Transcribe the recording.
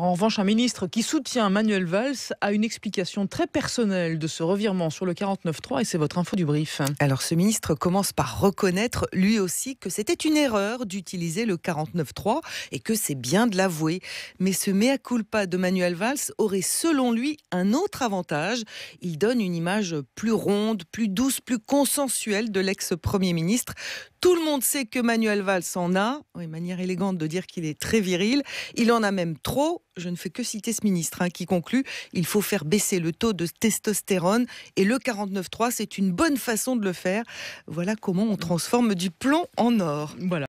En revanche, un ministre qui soutient Manuel Valls a une explication très personnelle de ce revirement sur le 49.3 et c'est votre info du brief. Alors ce ministre commence par reconnaître lui aussi que c'était une erreur d'utiliser le 49.3 et que c'est bien de l'avouer. Mais ce mea culpa de Manuel Valls aurait selon lui un autre avantage. Il donne une image plus ronde, plus douce, plus consensuelle de l'ex-premier ministre. Tout le monde sait que Manuel Valls en a, une manière élégante de dire qu'il est très viril. Il en a même trop je ne fais que citer ce ministre, hein, qui conclut il faut faire baisser le taux de testostérone et le 49.3, c'est une bonne façon de le faire. Voilà comment on transforme du plomb en or. Voilà.